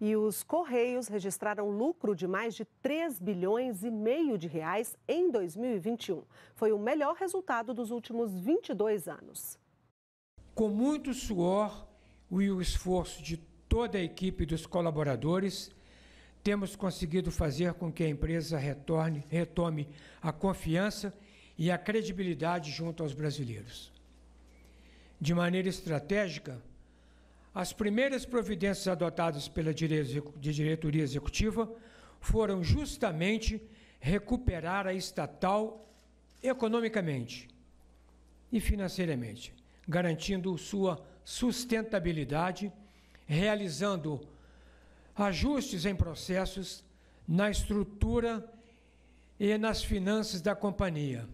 E os Correios registraram lucro de mais de 3 bilhões e meio de reais em 2021. Foi o melhor resultado dos últimos 22 anos. Com muito suor e o esforço de toda a equipe dos colaboradores, temos conseguido fazer com que a empresa retorne, retome a confiança e a credibilidade junto aos brasileiros. De maneira estratégica, as primeiras providências adotadas pela diretoria executiva foram justamente recuperar a estatal economicamente e financeiramente, garantindo sua sustentabilidade, realizando ajustes em processos, na estrutura e nas finanças da companhia.